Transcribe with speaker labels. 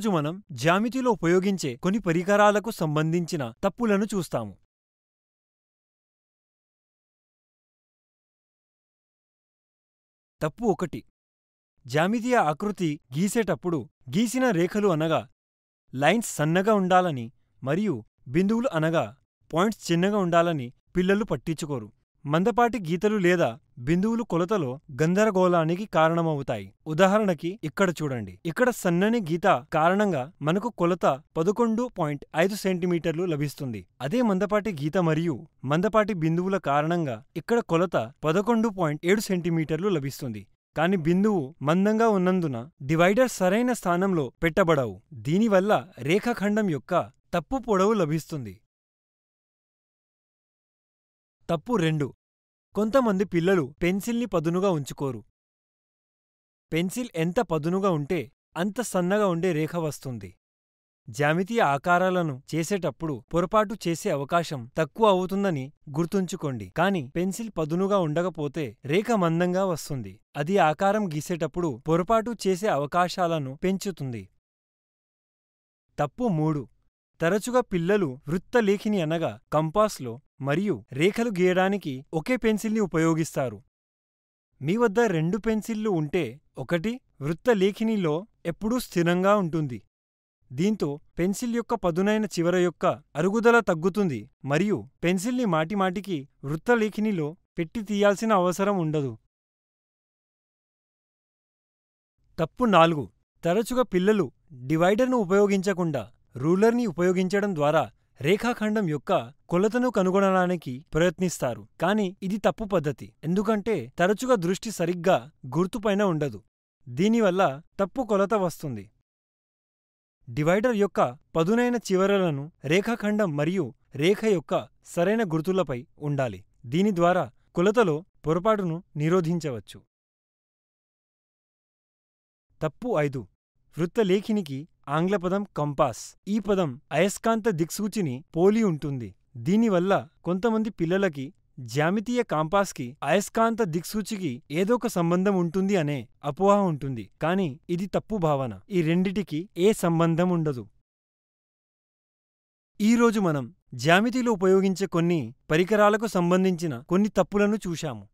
Speaker 1: ఈరోజు మనం జ్యామితిలో ఉపయోగించే కొన్ని పరికరాలకు సంబంధించిన తప్పులను చూస్తాము తప్పు ఒకటి జ్యామితీయ ఆకృతి గీసేటప్పుడు గీసిన రేఖలు అనగా లైన్స్ సన్నగా ఉండాలని మరియు బిందువులు అనగా పాయింట్స్ చిన్నగా ఉండాలని పిల్లలు పట్టించుకోరు మందపాటి గీతలు లేదా బిందువులు కొలతలో గందరగోళానికి కారణమవుతాయి ఉదాహరణకి ఇక్కడ చూడండి ఇక్కడ సన్నని గీత కారణంగా మనకు కొలత పదకొండు పాయింట్ ఐదు సెంటీమీటర్లు లభిస్తుంది అదే మందపాటి గీత మరియు మందపాటి బిందువుల కారణంగా ఇక్కడ కొలత పదకొండు పాయింట్ ఏడు సెంటీమీటర్లు లభిస్తుంది కాని బిందువు మందంగా ఉన్నందున డివైడర్ సరైన స్థానంలో పెట్టబడవు దీనివల్ల రేఖాఖండం యొక్క తప్పు పొడవు లభిస్తుంది తప్పు రెండు కొంతమంది పిల్లలు పెన్సిల్ని పదునుగా ఉంచుకోరు పెన్సిల్ ఎంత పదునుగా ఉంటే అంత సన్నగా ఉండే రేఖ వస్తుంది జ్యామితీయ ఆకారాలను చేసేటప్పుడు పొరపాటు చేసే అవకాశం తక్కువ అవుతుందని గుర్తుంచుకోండి కాని పెన్సిల్ పదునుగా ఉండకపోతే రేఖ మందంగా వస్తుంది అది ఆకారం గీసేటప్పుడు పొరపాటు చేసే అవకాశాలను పెంచుతుంది తప్పు మూడు తరచుగా పిల్లలు వృత్తలేఖిని అనగా కంపాస్లో మరియు రేఖలు గీయడానికి ఒకే పెన్సిల్ని ఉపయోగిస్తారు మీ వద్ద రెండు పెన్సిల్లు ఉంటే ఒకటి వృత్తలేఖినిలో ఎప్పుడూ స్థిరంగా ఉంటుంది దీంతో పెన్సిల్ యొక్క పదునైన చివర యొక్క అరుగుదల తగ్గుతుంది మరియు పెన్సిల్ని మాటిమాటికి వృత్తలేఖినిలో పెట్టి తీయాల్సిన అవసరం ఉండదు తప్పు నాలుగు తరచుగా పిల్లలు డివైడర్ను ఉపయోగించకుండా రూలర్ని ఉపయోగించడం ద్వారా రేఖాఖండం యొక్క కొలతను కనుగొనడానికి ప్రయత్నిస్తారు కాని ఇది తప్పు పద్ధతి ఎందుకంటే తరచుగా దృష్టి సరిగ్గా గుర్తుపైన ఉండదు దీనివల్ల తప్పు కొలత వస్తుంది డివైడర్ యొక్క పదునైన చివరలను రేఖాఖండం మరియు రేఖ యొక్క సరైన గుర్తులపై ఉండాలి దీని ద్వారా కొలతలో పొరపాటును నిరోధించవచ్చు తప్పు ఐదు వృత్తలేఖినికి ఆంగ్ల పదం కంపాస్ ఈ పదం అయస్కాంత దిక్సూచిని పోలి ఉంటుంది దీనివల్ల కొంతమంది పిల్లలకి జ్యామితీయ కాంపాస్కి అయస్కాంత దిక్సూచికి ఏదోక సంబంధం ఉంటుంది అనే అపోహ ఉంటుంది కానీ ఇది తప్పు భావన ఈ రెండిటికి ఏ సంబంధం ఉండదు ఈరోజు మనం జ్యామితిలో ఉపయోగించే కొన్ని పరికరాలకు సంబంధించిన కొన్ని తప్పులను చూశాము